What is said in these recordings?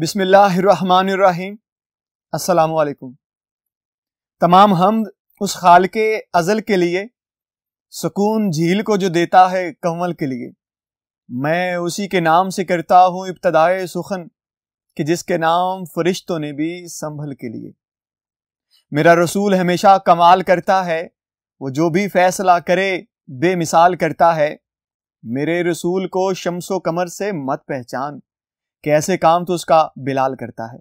बिसमीम् असलकुम तमाम हमद उस खाल के अज़ल के लिए सुकून झील को जो देता है कंवल के लिए मैं उसी के नाम से करता हूँ इब्तदाए सुखन कि जिसके नाम फरिश्तों ने भी संभल के लिए मेरा रसूल हमेशा कमाल करता है वो जो भी फैसला करे बेमिसाल करता है मेरे रसूल को शमसो कमर से मत पहचान कि ऐसे काम तो उसका बिलाल करता है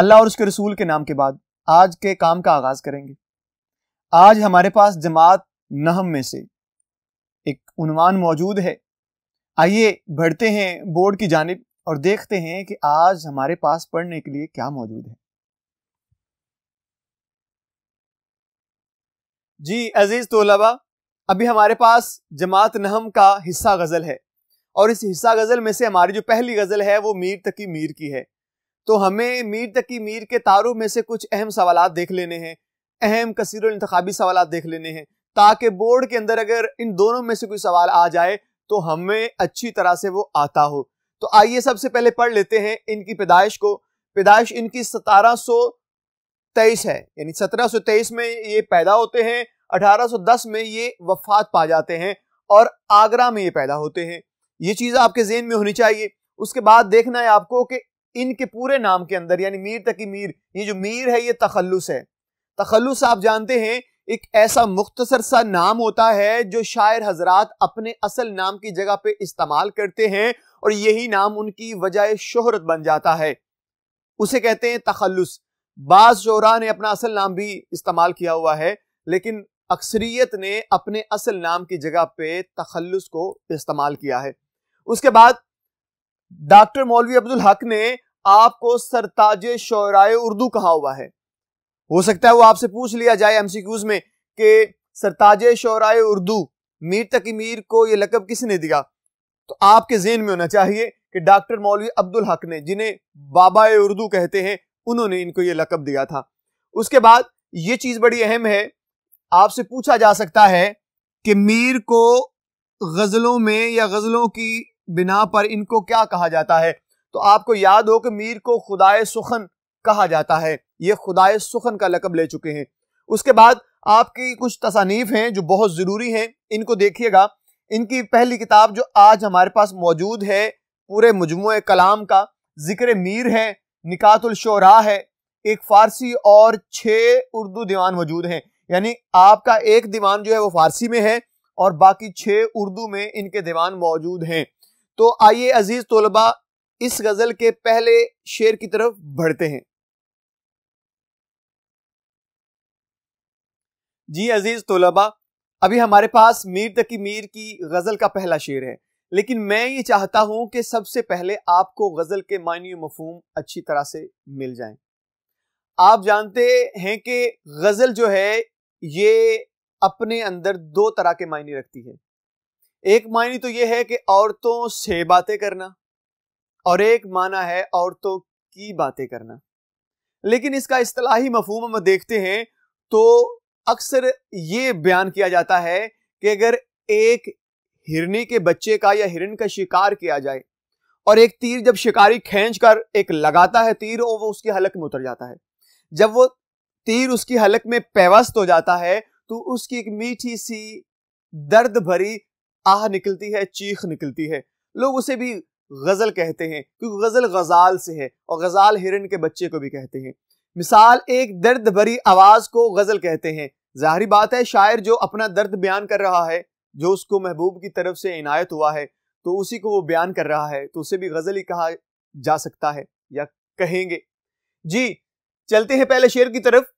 अल्लाह और उसके रसूल के नाम के बाद आज के काम का आगाज करेंगे आज हमारे पास जमात नहम में से एक उनवान मौजूद है आइए बढ़ते हैं बोर्ड की जानब और देखते हैं कि आज हमारे पास पढ़ने के लिए क्या मौजूद है जी अजीज तोलबा अभी हमारे पास जमात नहम का हिस्सा गज़ल है और इस हिस्सा गज़ल में से हमारी जो पहली गज़ल है वो मीर तकी मीर की है तो हमें मीर तकी मीर के तारुफ में से कुछ अहम सवाल देख लेने हैं अहम कसर इंतबी सवाल देख लेने हैं ताकि बोर्ड के अंदर अगर इन दोनों में से कोई सवाल आ जाए तो हमें अच्छी तरह से वो आता हो तो आइए सबसे पहले पढ़ लेते हैं इनकी पैदाइश को पैदाइश इनकी सतारह सौ तेईस है यानी सत्रह सौ तेईस में ये पैदा होते हैं अठारह सौ दस में ये वफात पा जाते हैं और आगरा में ये पैदा होते हैं ये चीज़ आपके जेन में होनी चाहिए उसके बाद देखना है आपको कि इनके पूरे नाम के अंदर यानी मीर तकी मीर ये जो मीर है ये तखलुस है तखलुस आप जानते हैं एक ऐसा मुख्तसर सा नाम होता है जो शायर हजरात अपने असल नाम की जगह पे इस्तेमाल करते हैं और यही नाम उनकी वजह शोहरत बन जाता है उसे कहते हैं तखलुस बाज शोरा ने अपना असल नाम भी इस्तेमाल किया हुआ है लेकिन अक्सरियत ने अपने असल नाम की जगह पे तखलुस को इस्तेमाल किया है उसके बाद डॉक्टर मौलवी अब्दुल हक ने आपको सरताज शराय उर्दू कहा हुआ है हो सकता है वो आपसे पूछ लिया जाए एमसीक्यूज में कि सरताज शराय उर्दू मीर मीर को ये लकब किसने दिया तो आपके जेन में होना चाहिए कि डॉक्टर मौलवी अब्दुल हक ने जिन्हें बाबा उर्दू कहते हैं उन्होंने इनको ये लकब दिया था उसके बाद ये चीज बड़ी अहम है आपसे पूछा जा सकता है कि मीर को गजलों में या गजलों की बिना पर इनको क्या कहा जाता है तो आपको याद हो कि मीर को खुदाए सुखन कहा जाता है ये खुदाए सुखन का लकब ले चुके हैं उसके बाद आपकी कुछ तसानीफ हैं जो बहुत ज़रूरी हैं इनको देखिएगा इनकी पहली किताब जो आज हमारे पास मौजूद है पूरे मजमु कलाम का जिक्र मीर है निकातुलशरा है एक फ़ारसी और छः उर्दू दीवान मौजूद हैं यानी आपका एक दीवान जो है वो फ़ारसी में है और बाकी छः उर्दू में इनके दीवान मौजूद हैं तो आइए अजीज तोलबा इस गजल के पहले शेर की तरफ बढ़ते हैं जी अजीज तोलबा अभी हमारे पास मीर तकी मीर की गजल का पहला शेर है लेकिन मैं ये चाहता हूं कि सबसे पहले आपको गजल के मायने मफहम अच्छी तरह से मिल जाएं। आप जानते हैं कि गजल जो है ये अपने अंदर दो तरह के मायने रखती है एक मायनी तो यह है कि औरतों से बातें करना और एक माना है औरतों की बातें करना लेकिन इसका इतलाही मफहम हम देखते हैं तो अक्सर ये बयान किया जाता है कि अगर एक हिरनी के बच्चे का या हिरन का शिकार किया जाए और एक तीर जब शिकारी खींच कर एक लगाता है तीर और वो उसकी हलक में उतर जाता है जब वो तीर उसकी हलक में पेवस्त हो जाता है तो उसकी एक मीठी सी दर्द भरी आह निकलती है चीख निकलती है लोग उसे भी गज़ल कहते हैं क्योंकि गज़ल गज़ाल से है और गज़ाल हिरन के बच्चे को भी कहते हैं मिसाल एक दर्द भरी आवाज़ को गज़ल कहते हैं जाहरी बात है शायर जो अपना दर्द बयान कर रहा है जो उसको महबूब की तरफ से इनायत हुआ है तो उसी को वो बयान कर रहा है तो उसे भी गज़ल ही कहा जा सकता है या कहेंगे जी चलते हैं पहले शेर की तरफ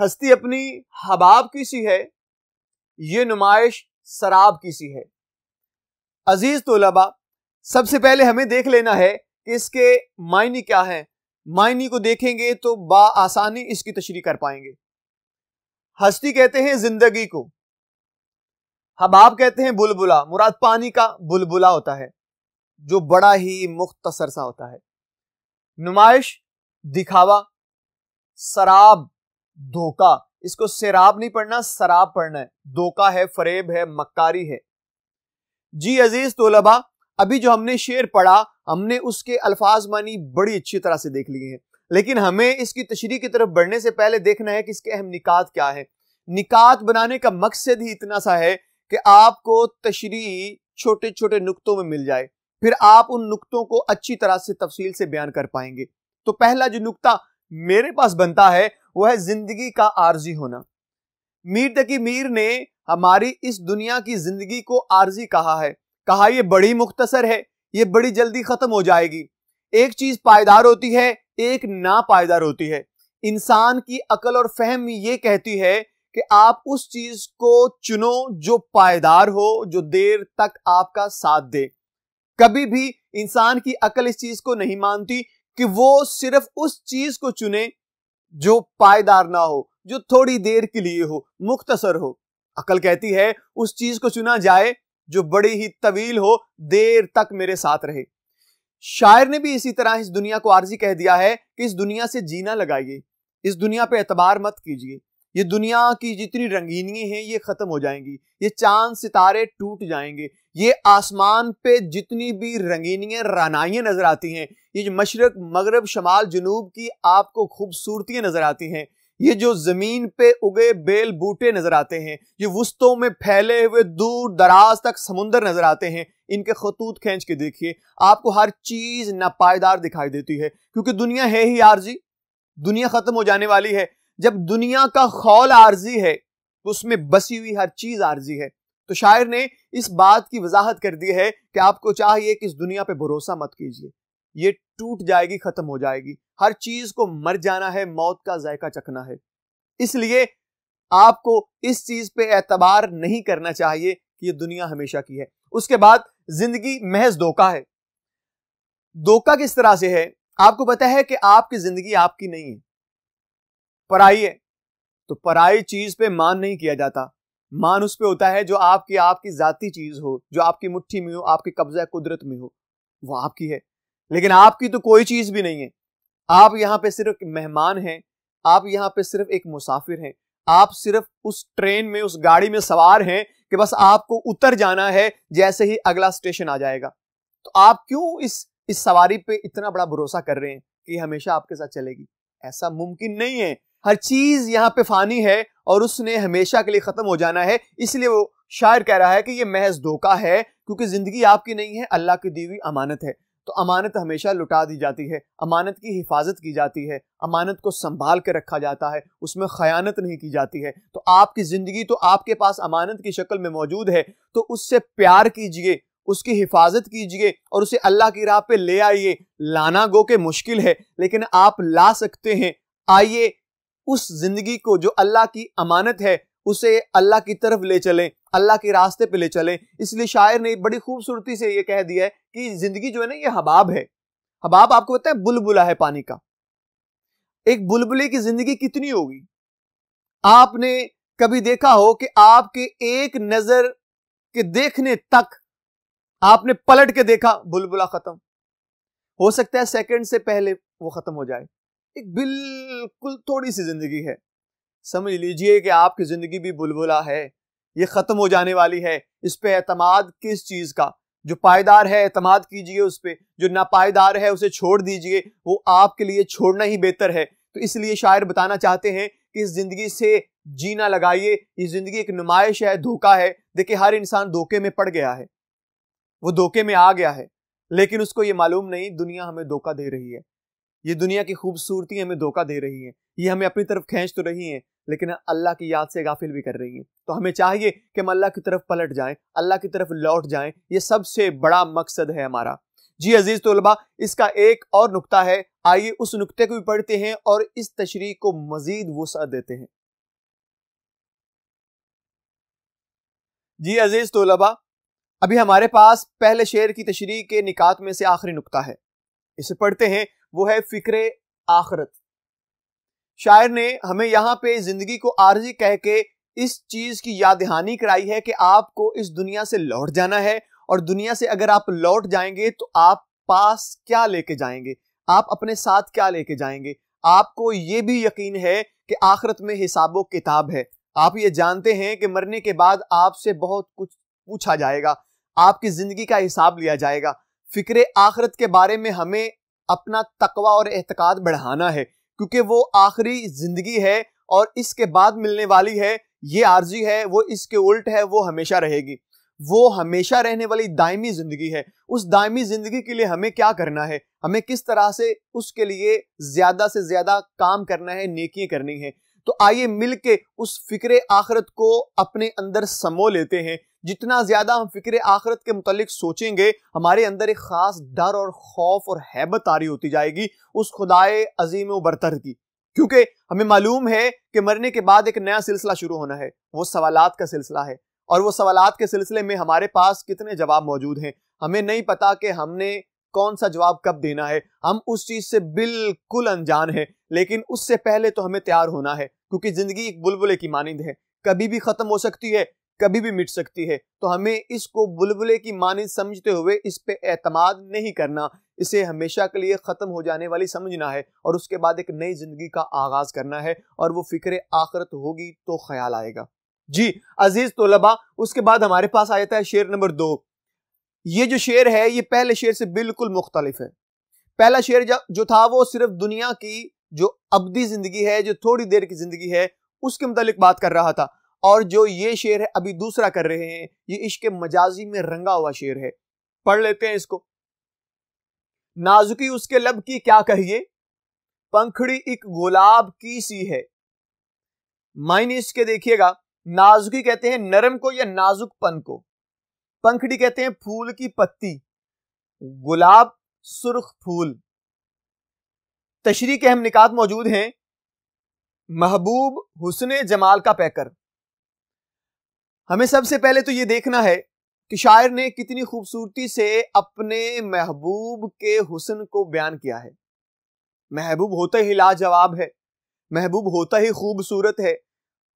हस्ती अपनी हबाब की सी है ये नुमाइश शराब की सी है अजीज तोलबा सबसे पहले हमें देख लेना है कि इसके मायने क्या है मायने को देखेंगे तो बा आसानी इसकी तशरी कर पाएंगे हस्ती कहते हैं जिंदगी को हबाब कहते हैं बुलबुला मुराद पानी का बुलबुला होता है जो बड़ा ही मुख्तसर सा होता है नुमाइश दिखावा शराब धोखा इसको सेराब नहीं पढ़ना शराब पढ़ना है धोखा है फरेब है मक्कारी है जी अजीज तोलबा अभी जो हमने शेर पढ़ा हमने उसके अल्फाज मानी बड़ी अच्छी तरह से देख लिए हैं लेकिन हमें इसकी तशरी की तरफ बढ़ने से पहले देखना है कि इसके अहम निकात क्या है निकात बनाने का मकसद ही इतना सा है कि आपको तशरी छोटे छोटे नुकतों में मिल जाए फिर आप उन नुकतों को अच्छी तरह से तफसील से बयान कर पाएंगे तो पहला जो नुकता मेरे पास बनता है वो है जिंदगी का आरजी होना मीर तकी मीर ने हमारी इस दुनिया की जिंदगी को आरजी कहा है कहा ये बड़ी मुख्तसर है ये बड़ी जल्दी खत्म हो जाएगी एक चीज पायदार होती है एक ना पायदार होती है इंसान की अकल और फहम ये कहती है कि आप उस चीज को चुनो जो पायदार हो जो देर तक आपका साथ दे कभी भी इंसान की अकल इस चीज को नहीं मानती कि वो सिर्फ उस चीज को चुने जो पायदार ना हो जो थोड़ी देर के लिए हो मुख्तसर हो अकल कहती है उस चीज को चुना जाए जो बड़ी ही तवील हो देर तक मेरे साथ रहे शायर ने भी इसी तरह इस दुनिया को आर्जी कह दिया है कि इस दुनिया से जीना लगाइए इस दुनिया पे एतबार मत कीजिए ये दुनिया की जितनी रंगीनी है ये ख़त्म हो जाएंगी ये चांद सितारे टूट जाएंगे ये आसमान पे जितनी भी रंगीनियाँ रानाइयाँ नज़र आती हैं ये जो मशरक मगरब शमाल जनूब की आपको खूबसूरतियाँ नज़र आती हैं ये जो ज़मीन पे उगे बेल बूटे नज़र आते हैं ये वस्तों में फैले हुए दूर दराज तक समुंदर नज़र आते हैं इनके खतूत खींच के देखिए आपको हर चीज़ नापायदार दिखाई देती है क्योंकि दुनिया है ही आर्जी दुनिया ख़त्म हो जाने वाली है जब दुनिया का खौल आर्जी है तो उसमें बसी हुई हर चीज़ आर्जी है तो शायर ने इस बात की वजाहत कर दी है कि आपको चाहिए कि इस दुनिया पे भरोसा मत कीजिए ये टूट जाएगी खत्म हो जाएगी हर चीज को मर जाना है मौत का जायका चखना है इसलिए आपको इस चीज पे एतबार नहीं करना चाहिए कि ये दुनिया हमेशा की है उसके बाद जिंदगी महज धोखा है धोखा किस तरह से है आपको पता है कि आपकी जिंदगी आपकी नहीं है पराई है तो पराई चीज पे मान नहीं किया जाता मान उस पर होता है जो आपकी आपकी जाती चीज हो जो आपकी मुट्ठी में हो आपके कब्जा कुदरत में हो वो आपकी है लेकिन आपकी तो कोई चीज भी नहीं है आप यहाँ पे सिर्फ मेहमान हैं आप यहाँ पे सिर्फ एक मुसाफिर हैं आप सिर्फ उस ट्रेन में उस गाड़ी में सवार हैं कि बस आपको उतर जाना है जैसे ही अगला स्टेशन आ जाएगा तो आप क्यों इस इस सवारी पे इतना बड़ा भरोसा कर रहे हैं कि हमेशा आपके साथ चलेगी ऐसा मुमकिन नहीं है हर चीज यहाँ पे फानी है और उसने हमेशा के लिए खत्म हो जाना है इसलिए वो शायर कह रहा है कि ये महज धोखा है क्योंकि जिंदगी आपकी नहीं है अल्लाह की दी हुई अमानत है तो अमानत हमेशा लुटा दी जाती है अमानत की हिफाजत की जाती है अमानत को संभाल के रखा जाता है उसमें खयानत नहीं की जाती है तो आपकी ज़िंदगी तो आपके पास अमानत की शक्ल में मौजूद है तो उससे प्यार कीजिए उसकी हिफाजत कीजिए और उसे अल्लाह की राह पे ले आइए लाना गो के मुश्किल है लेकिन आप ला सकते हैं आइए उस जिंदगी को जो अल्लाह की अमानत है उसे अल्लाह की तरफ ले चलें अल्लाह के रास्ते पे ले चलें इसलिए शायर ने बड़ी खूबसूरती से ये कह दिया है कि जिंदगी जो है ना ये हबाब है हबाब आपको पता है बुलबुला है पानी का एक बुलबुले की जिंदगी कितनी होगी आपने कभी देखा हो कि आपके एक नजर के देखने तक आपने पलट के देखा बुलबुला खत्म हो सकता है सेकंड से पहले वो खत्म हो जाए एक बिल्कुल थोड़ी सी जिंदगी है समझ लीजिए कि आपकी जिंदगी भी बुलबुला है ये ख़त्म हो जाने वाली है इस पे अतमाद किस चीज़ का जो पायदार है एतमाद कीजिए उस पर जो नापायदार है उसे छोड़ दीजिए वो आपके लिए छोड़ना ही बेहतर है तो इसलिए शायर बताना चाहते हैं कि इस ज़िंदगी से जीना लगाइए ये ज़िंदगी एक नुमाइश है धोखा है देखिए हर इंसान धोखे में पड़ गया है वो धोखे में आ गया है लेकिन उसको ये मालूम नहीं दुनिया हमें धोखा दे रही है ये दुनिया की खूबसूरती हमें धोखा दे रही है ये हमें अपनी तरफ खींच तो रही है लेकिन अल्लाह की याद से गाफिल भी कर रही है तो हमें चाहिए कि हम अल्लाह की तरफ पलट जाएं अल्लाह की तरफ लौट जाएं ये सबसे बड़ा मकसद है हमारा जी अजीज़ तलबा इसका एक और नुकता है आइए उस नुकते को भी पढ़ते हैं और इस तशरी को मजीद वसा देते हैं जी अजीज़ तलबा अभी हमारे पास पहले शेर की तशरी के निकात में से आखिरी नुकता है इसे पढ़ते हैं वो है फिक्र आखरत शायर ने हमें यहाँ पे जिंदगी को आर्जी कह के इस चीज की याद दहानी कराई है कि आपको इस दुनिया से लौट जाना है और दुनिया से अगर आप लौट जाएंगे तो आप पास क्या लेके जाएंगे आप अपने साथ क्या लेके जाएंगे आपको ये भी यकीन है कि आखरत में हिसाबो किताब है आप ये जानते हैं कि मरने के बाद आपसे बहुत कुछ पूछा जाएगा आपकी जिंदगी का हिसाब लिया जाएगा फिक्र आखरत के बारे में हमें अपना तकवा और एहतकाद बढ़ाना है क्योंकि वो आखिरी जिंदगी है और इसके बाद मिलने वाली है ये आर्जी है वो इसके उल्ट है वो हमेशा रहेगी वो हमेशा रहने वाली दायमी जिंदगी है उस दायमी जिंदगी के लिए हमें क्या करना है हमें किस तरह से उसके लिए ज्यादा से ज्यादा काम करना है नेकियां करनी है तो आइए मिलके उस फिक्र आखरत को अपने अंदर समो लेते हैं जितना ज़्यादा हम फिक्र आखरत के मुतल सोचेंगे हमारे अंदर एक ख़ास डर और खौफ और हैबत आ रही होती जाएगी उस खुदाए अजीम बरतर की क्योंकि हमें मालूम है कि मरने के बाद एक नया सिलसिला शुरू होना है वो सवालात का सिलसिला है और वो सवालात के सिलसिले में हमारे पास कितने जवाब मौजूद हैं हमें नहीं पता कि हमने कौन सा जवाब कब देना है हम उस चीज़ से बिल्कुल अनजान हैं लेकिन उससे पहले तो हमें तैयार होना है क्योंकि ज़िंदगी एक बुलबुले की मानंद है कभी भी ख़त्म हो सकती है कभी भी मिट सकती है तो हमें इसको बुलबुले की माने समझते हुए इस पे एतमाद नहीं करना इसे हमेशा के लिए ख़त्म हो जाने वाली समझना है और उसके बाद एक नई ज़िंदगी का आगाज़ करना है और वो फ़िक्र आखरत होगी तो ख्याल आएगा जी अजीज़ तोलबा उसके बाद हमारे पास आ जाता है शेर नंबर दो ये जो शेर है ये पहले शेर से बिल्कुल मुख्तलिफ है पहला शेर जो था वो सिर्फ दुनिया की जो अबदी ज़िंदगी है जो थोड़ी देर की ज़िंदगी है उसके मुतालिक बात कर रहा था और जो ये शेर है अभी दूसरा कर रहे हैं ये इश्क मजाजी में रंगा हुआ शेर है पढ़ लेते हैं इसको नाजुकी उसके लब की क्या कहिए पंखड़ी एक गुलाब की सी है मायने इसके देखिएगा नाजुकी कहते हैं नरम को या नाजुकपन को पंखड़ी कहते हैं फूल की पत्ती गुलाब सुर्ख फूल तशरी के हम निकात मौजूद हैं महबूब हुसन जमाल का पैकर हमें सबसे पहले तो ये देखना है कि शायर ने कितनी खूबसूरती से अपने महबूब के हुसन को बयान किया है महबूब होता ही लाजवाब है महबूब होता ही खूबसूरत है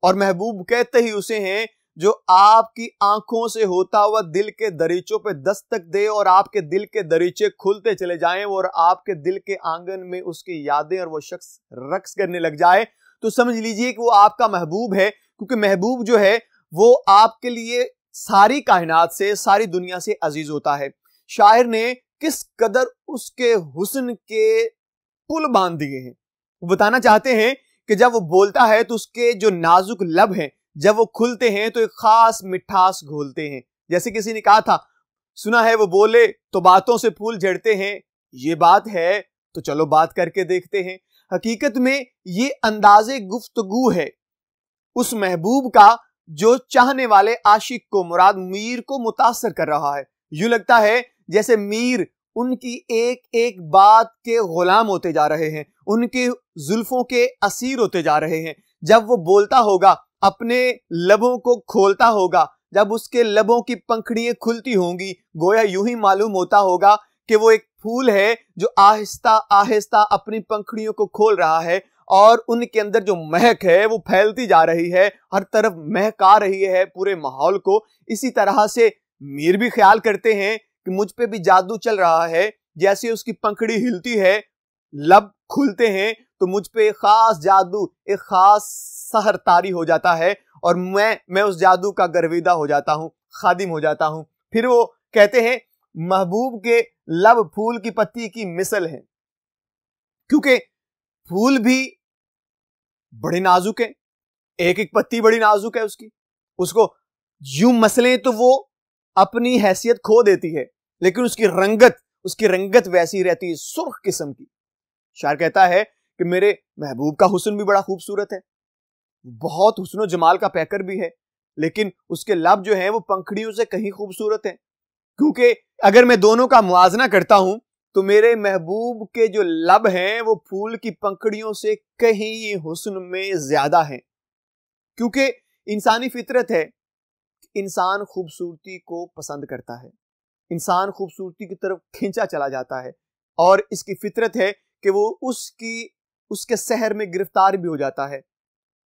और महबूब कहते ही उसे हैं जो आपकी आंखों से होता हुआ दिल के दरीचों पे दस्तक दे और आपके दिल के दरीचे खुलते चले जाएं और आपके दिल के आंगन में उसकी यादें और वो शख्स रक्स करने लग जाए तो समझ लीजिए कि वो आपका महबूब है क्योंकि महबूब जो है वो आपके लिए सारी कायनात से सारी दुनिया से अजीज होता है शायर ने किस कदर उसके हुसन के पुल बांध दिए हैं वो बताना चाहते हैं कि जब वो बोलता है तो उसके जो नाजुक लब हैं जब वो खुलते हैं तो एक खास मिठास घोलते हैं जैसे किसी ने कहा था सुना है वो बोले तो बातों से फूल झड़ते हैं ये बात है तो चलो बात करके देखते हैं हकीकत में ये अंदाजे गुफ्तगु है उस महबूब का जो चाहने वाले आशिक को मुराद मीर को मुतासर कर रहा है यूं लगता है जैसे मीर उनकी एक एक बात के गुलाम होते जा रहे हैं उनके जुल्फों के असीर होते जा रहे हैं जब वो बोलता होगा अपने लबों को खोलता होगा जब उसके लबों की पंखड़ियां खुलती होंगी गोया यूं ही मालूम होता होगा कि वो एक फूल है जो आहिस्ता आहिस्ता अपनी पंखड़ियों को खोल रहा है और उनके अंदर जो महक है वो फैलती जा रही है हर तरफ महक आ रही है पूरे माहौल को इसी तरह से मीर भी ख्याल करते हैं कि मुझ पे भी जादू चल रहा है जैसे उसकी पंखड़ी हिलती है लब खुलते हैं तो मुझ पे एक खास जादू एक खास सहर तारी हो जाता है और मैं मैं उस जादू का गर्विदा हो जाता हूँ खादिम हो जाता हूँ फिर वो कहते हैं महबूब के लब फूल की पत्ती की मिसल है क्योंकि फूल भी बड़े नाजुक है एक एक पत्ती बड़ी नाजुक है उसकी उसको यू मसले तो वो अपनी हैसियत खो देती है लेकिन उसकी रंगत उसकी रंगत वैसी रहती है सुर्ख किस्म की शायर कहता है कि मेरे महबूब का हुसन भी बड़ा खूबसूरत है बहुत हुसन जमाल का पैकर भी है लेकिन उसके लब जो है वो पंखड़ियों से कहीं खूबसूरत है क्योंकि अगर मैं दोनों का मुआजना करता हूं तो मेरे महबूब के जो लब हैं वो फूल की पंखड़ियों से कहीं हुस्न में ज्यादा हैं क्योंकि इंसानी फितरत है इंसान खूबसूरती को पसंद करता है इंसान खूबसूरती की तरफ खींचा चला जाता है और इसकी फितरत है कि वो उसकी उसके शहर में गिरफ्तार भी हो जाता है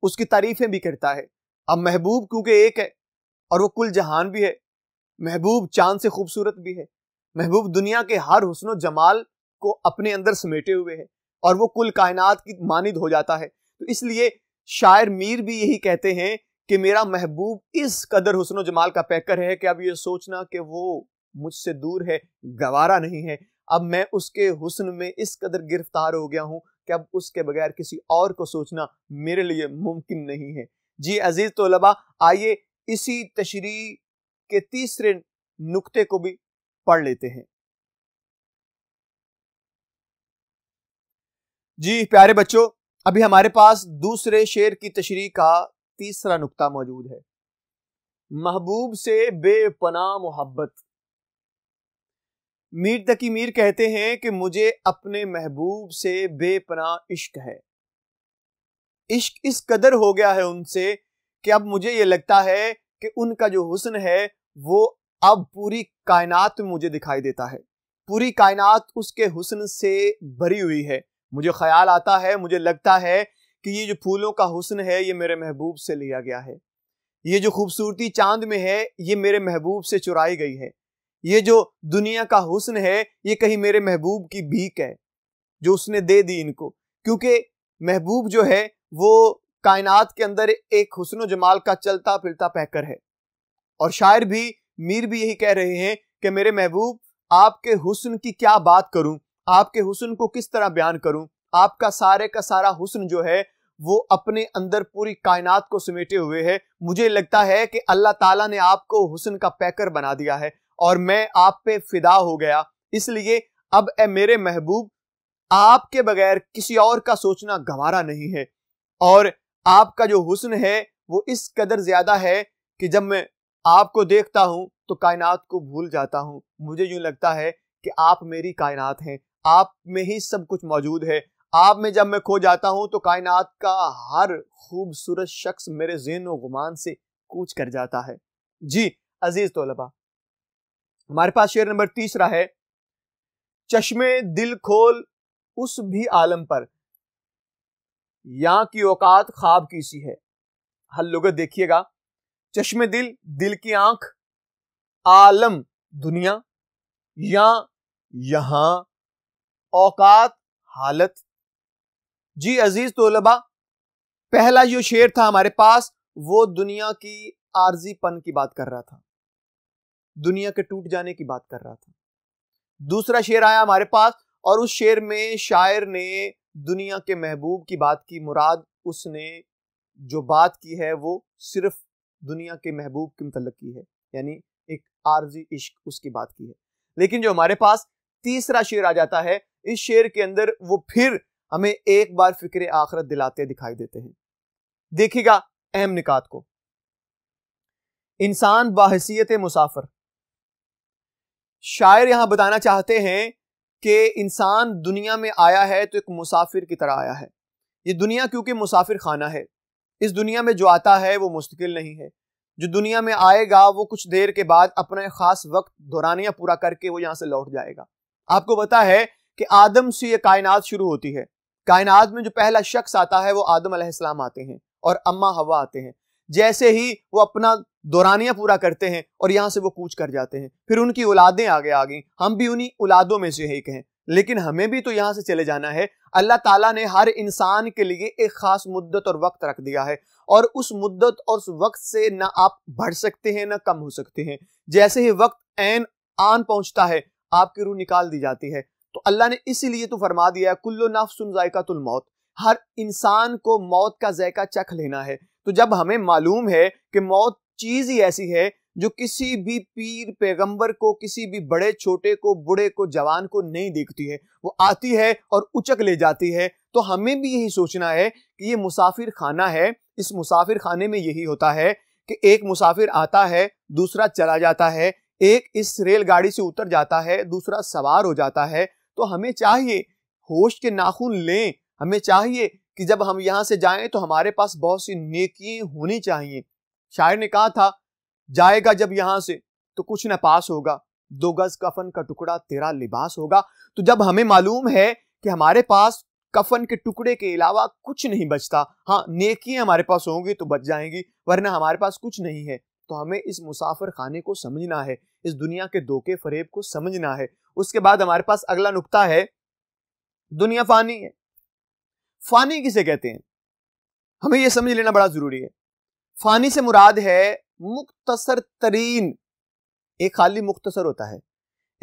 उसकी तारीफें भी करता है अब महबूब क्योंकि एक है और वो कुल जहान भी है महबूब चांद से खूबसूरत भी है महबूब दुनिया के हर हुस्न जमाल को अपने अंदर समेटे हुए है और वो कुल कायनात की मानद हो जाता है तो इसलिए शायर मीर भी यही कहते हैं कि मेरा महबूब इस कदर हुसन जमाल का पैकर है कि अब ये सोचना कि वो मुझसे दूर है गवारा नहीं है अब मैं उसके हुसन में इस कदर गिरफ्तार हो गया हूँ कि अब उसके बगैर किसी और को सोचना मेरे लिए मुमकिन नहीं है जी अजीज तोलबा आइए इसी तशरी के तीसरे नुक्ते को भी पढ़ लेते हैं जी प्यारे बच्चों अभी हमारे पास दूसरे शेर की तशरी का तीसरा नुक्ता मौजूद है महबूब से बेपना मोहब्बत मीर तकी मीर कहते हैं कि मुझे अपने महबूब से बेपना इश्क है इश्क इस कदर हो गया है उनसे कि अब मुझे ये लगता है कि उनका जो हुसन है वो अब पूरी कायनात में मुझे दिखाई देता है पूरी कायनात उसके हुसन से भरी हुई है मुझे ख्याल आता है मुझे लगता है कि ये जो फूलों का हुसन है ये मेरे महबूब से लिया गया है ये जो खूबसूरती चांद में है ये मेरे महबूब से चुराई गई है ये जो दुनिया का हुसन है ये कहीं मेरे महबूब की भीख है जो उसने दे दी इनको क्योंकि महबूब जो है वो कायनात के अंदर एक हुसन जमाल का चलता फिरता पैकर है और शायर भी मीर भी यही कह रहे हैं कि मेरे महबूब आपके हुसन की क्या बात करूं आपके हुसन को किस तरह बयान करूं आपका सारे का सारा हुसन जो है वो अपने अंदर पूरी कायनात को समेटे हुए है मुझे लगता है कि अल्लाह ताला ने आपको हुसन का पैकर बना दिया है और मैं आप पे फिदा हो गया इसलिए अब ए मेरे महबूब आपके बगैर किसी और का सोचना गवारा नहीं है और आपका जो हुसन है वो इस कदर ज्यादा है कि जब मैं आपको देखता हूँ तो कायनात को भूल जाता हूँ मुझे यूं लगता है कि आप मेरी कायनात हैं आप में ही सब कुछ मौजूद है आप में जब मैं खो जाता हूँ तो कायनात का हर खूबसूरत शख्स मेरे जेन व गुमान से कूच कर जाता है जी अजीज तोलबा हमारे पास शेर नंबर तीसरा है चश्मे दिल खोल उस भी आलम पर यहां की औकात ख्वाब की सी है हल लोग देखिएगा चश्मे दिल दिल की आंख आलम दुनिया या यहां औकात हालत जी अजीज तोलबा पहला जो शेर था हमारे पास वो दुनिया की आर्जीपन की बात कर रहा था दुनिया के टूट जाने की बात कर रहा था दूसरा शेर आया हमारे पास और उस शेर में शायर ने दुनिया के महबूब की बात की मुराद उसने जो बात की है वो सिर्फ दुनिया के महबूब के मतलब की है यानी एक आरजी इश्क उसकी बात की है लेकिन जो हमारे पास तीसरा शेर आ जाता है इस शेर के अंदर वो फिर हमें एक बार फिक्र आखरत दिलाते दिखाई देते हैं देखिएगा अहम निकात को इंसान बाहसीत मुसाफर शायर यहां बताना चाहते हैं कि इंसान दुनिया में आया है तो एक मुसाफिर की तरह आया है ये दुनिया क्योंकि मुसाफिर खाना है इस दुनिया में जो आता है वो मुस्तकिल नहीं है जो दुनिया में आएगा वो कुछ देर के बाद अपने खास वक्त दौरानिया पूरा करके वो यहाँ से लौट जाएगा आपको पता है कि आदम से ये कायनात शुरू होती है कायनात में जो पहला शख्स आता है वो आदम अलैहिस्सलाम आते हैं और अम्मा हवा आते हैं जैसे ही वो अपना दौरानिया पूरा करते हैं और यहाँ से वो कूच कर जाते हैं फिर उनकी औलादें आगे आ गई हम भी उन्हीं औलादों में से एक हैं लेकिन हमें भी तो यहाँ से चले जाना है अल्लाह ताला ने हर इंसान के लिए एक ख़ास मुद्दत और वक्त रख दिया है और उस मुद्दत और उस वक्त से ना आप बढ़ सकते हैं ना कम हो सकते हैं जैसे ही वक्त एन आन पहुंचता है आपकी रूह निकाल दी जाती है तो अल्लाह ने इसीलिए तो फरमा दिया है कुल्लो नाफसुन जायकातुल मौत हर इंसान को मौत का जायका चख लेना है तो जब हमें मालूम है कि मौत चीज़ ही ऐसी है जो किसी भी पीर पैगंबर को किसी भी बड़े छोटे को बूढ़े को जवान को नहीं देखती है वो आती है और उचक ले जाती है तो हमें भी यही सोचना है कि ये मुसाफिर खाना है इस मुसाफिर खाने में यही होता है कि एक मुसाफिर आता है दूसरा चला जाता है एक इस रेलगाड़ी से उतर जाता है दूसरा सवार हो जाता है तो हमें चाहिए होश के नाखून लें हमें चाहिए कि जब हम यहाँ से जाएं तो हमारे पास बहुत सी नेकियां होनी चाहिए शायर ने कहा था जाएगा जब यहां से तो कुछ न पास होगा दो गज कफन का टुकड़ा तेरा लिबास होगा तो जब हमें मालूम है कि हमारे पास कफन के टुकड़े के अलावा कुछ नहीं बचता हाँ नेकी हमारे पास होंगी तो बच जाएंगी वरना हमारे पास कुछ नहीं है तो हमें इस मुसाफिर खाने को समझना है इस दुनिया के धोखे फरेब को समझना है उसके बाद हमारे पास अगला नुकता है दुनिया फानी है फानी किसे कहते हैं हमें यह समझ लेना बड़ा जरूरी है फानी से मुराद है मुख्तसर तरीन एक खाली मुख्तसर होता है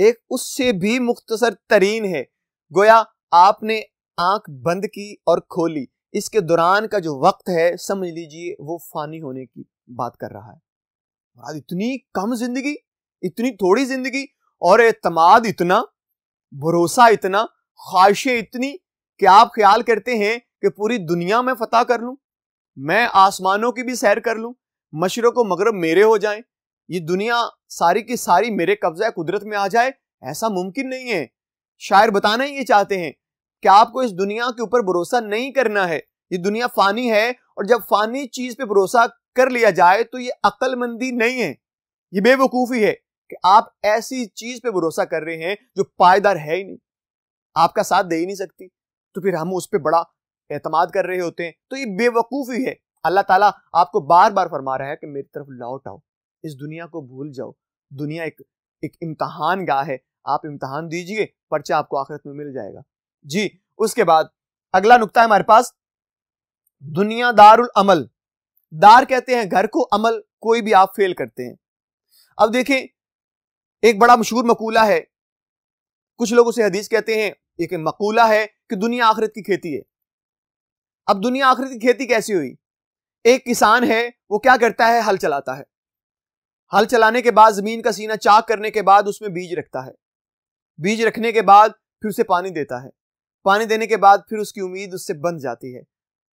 एक उससे भी मुख्तसर तरीन है गोया आपने आंख बंद की और खोली इसके दौरान का जो वक्त है समझ लीजिए वो फानी होने की बात कर रहा है मुराद इतनी कम जिंदगी इतनी थोड़ी जिंदगी और एतमाद इतना भरोसा इतना ख्वाहिशें इतनी कि आप ख्याल करते हैं कि पूरी दुनिया में फतेह कर लूं मैं आसमानों की भी सैर कर लूं मशरक व मगरब मेरे हो जाएं ये दुनिया सारी की सारी मेरे कब्जा कुदरत में आ जाए ऐसा मुमकिन नहीं है शायर बताना ही ये चाहते हैं कि आपको इस दुनिया के ऊपर भरोसा नहीं करना है ये दुनिया फानी है और जब फानी चीज पे भरोसा कर लिया जाए तो ये अक्लमंदी नहीं है ये बेवकूफ़ी है कि आप ऐसी चीज पे भरोसा कर रहे हैं जो पायदार है ही नहीं आपका साथ दे ही नहीं सकती तो फिर हम उस पर बड़ा एतमाद कर रहे होते हैं तो ये बेवकूफ़ी है अल्लाह ताला आपको बार बार फरमा रहा है कि मेरी तरफ लौट आओ इस दुनिया को भूल जाओ दुनिया एक एक इम्तहान गाह है आप इम्तहान दीजिए पर्चा आपको आखिरत में मिल जाएगा जी उसके बाद अगला नुकता है हमारे पास दुनिया दारुल अमल दार कहते हैं घर को अमल कोई भी आप फेल करते हैं अब देखें एक बड़ा मशहूर मकूला है कुछ लोग उसे हदीस कहते हैं एक मकूला है कि दुनिया आखिरत की खेती है अब दुनिया आखिरत की खेती कैसी हुई एक किसान है वो क्या करता है हल चलाता है हल चलाने के बाद जमीन का सीना चाक करने के बाद उसमें बीज रखता है बीज रखने के बाद फिर उसे पानी देता है पानी देने के बाद फिर उसकी उम्मीद उससे बन जाती है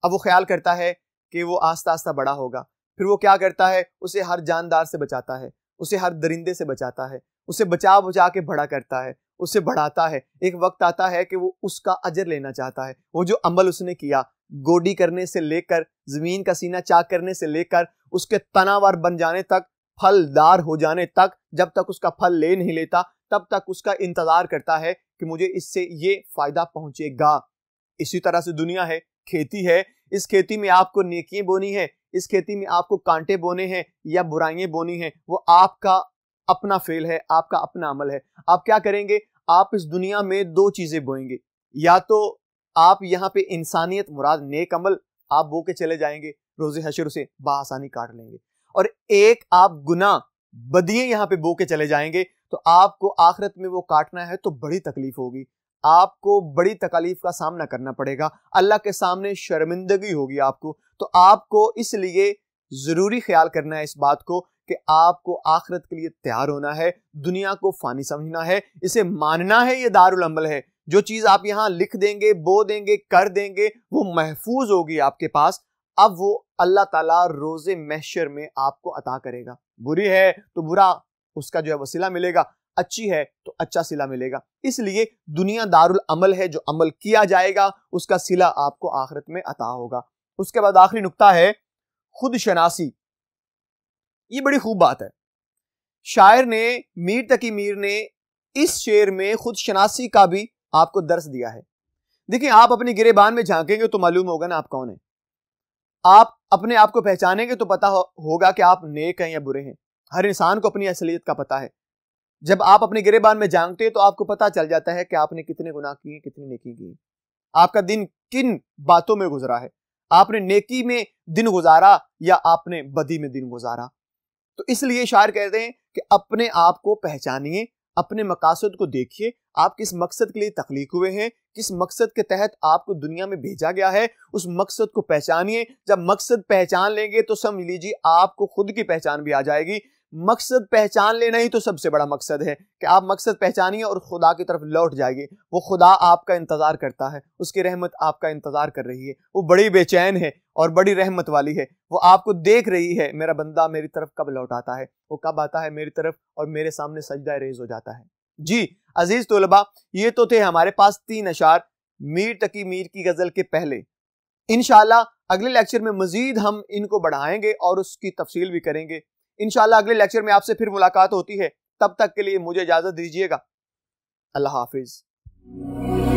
अब वो ख्याल करता है कि वो आस्ता आस्ता बड़ा होगा फिर वो क्या करता है उसे हर जानदार से बचाता है उसे हर दरिंदे से बचाता है उसे बचा बचा के बड़ा करता है उसे बढ़ाता है एक वक्त आता है कि वो उसका अजर लेना चाहता है वो जो अमल उसने किया गोडी करने से लेकर जमीन का सीना चाक करने से लेकर उसके तनावर बन जाने तक फलदार हो जाने तक जब तक उसका फल ले नहीं लेता तब तक उसका इंतजार करता है कि मुझे इससे ये फायदा पहुंचेगा इसी तरह से दुनिया है खेती है इस खेती में आपको नेकियां बोनी है इस खेती में आपको कांटे बोने हैं या बुराइयां बोनी हैं वो आपका अपना फेल है आपका अपना अमल है आप क्या करेंगे आप इस दुनिया में दो चीजें बोएंगे या तो आप यहाँ पे इंसानियत मुराद नेक अमल आप बो के चले जाएंगे रोजे हशर से बासानी काट लेंगे और एक आप गुना बदिए यहाँ पे बो के चले जाएंगे तो आपको आखिरत में वो काटना है तो बड़ी तकलीफ होगी आपको बड़ी तकलीफ का सामना करना पड़ेगा अल्लाह के सामने शर्मिंदगी होगी आपको तो आपको इसलिए ज़रूरी ख्याल करना है इस बात को कि आपको आखरत के लिए तैयार होना है दुनिया को फानी समझना है इसे मानना है ये दारुल अमल है जो चीज आप यहां लिख देंगे बो देंगे कर देंगे वो महफूज होगी आपके पास अब वो अल्लाह ताला रोजे मैशर में आपको अता करेगा बुरी है तो बुरा उसका जो है वसीला मिलेगा अच्छी है तो अच्छा सिला मिलेगा इसलिए दुनिया दारुल अमल है जो अमल किया जाएगा उसका सिला आपको आखिरत में अता होगा उसके बाद आखिरी नुकता है खुद शनासी ये बड़ी खूब बात है शायर ने मीर तकी मीर ने इस शेर में खुद शनासी का भी आपको दर्श दिया है देखिए आप अपनी गिरेबान में झांकेंगे तो मालूम होगा ना आप कौन है आप अपने आप को पहचानेंगे तो पता हो, होगा कि आप नेक हैं या बुरे हैं हर इंसान को अपनी असलियत का पता है जब आप अपने गिरेबान में झांकते हैं तो आपको पता चल जाता है कि आपने कितने गुनाह किए कितनी नेकी किए आपका दिन किन बातों में गुजरा है आपने नेकी में दिन गुजारा या आपने बदी में दिन गुजारा तो इसलिए शायर कहते हैं कि अपने आप को पहचानिए अपने मकासद को देखिए आप किस मकसद के लिए तख्लीक हुए हैं किस मकसद के तहत आपको दुनिया में भेजा गया है उस मकसद को पहचानिए जब मकसद पहचान लेंगे तो समझ लीजिए आपको खुद की पहचान भी आ जाएगी मकसद पहचान लेना ही तो सबसे बड़ा मकसद है कि आप मकसद पहचानिए और खुदा की तरफ लौट जाइए वो खुदा आपका इंतज़ार करता है उसकी रहमत आपका इंतज़ार कर रही है वो बड़ी बेचैन है और बड़ी रहमत वाली है वो आपको देख रही है मेरा बंदा मेरी तरफ कब लौट आता है वो कब आता है मेरी तरफ और मेरे सामने सजदा रेज हो जाता है जी अजीज़ तलबा ये तो थे हमारे पास तीन अशार मीर तकी मीर की गज़ल के पहले इन अगले लेक्चर में मज़ीद हम इनको बढ़ाएंगे और उसकी तफसील भी करेंगे इनशाला अगले लेक्चर में आपसे फिर मुलाकात होती है तब तक के लिए मुझे इजाजत दीजिएगा अल्लाह हाफिज़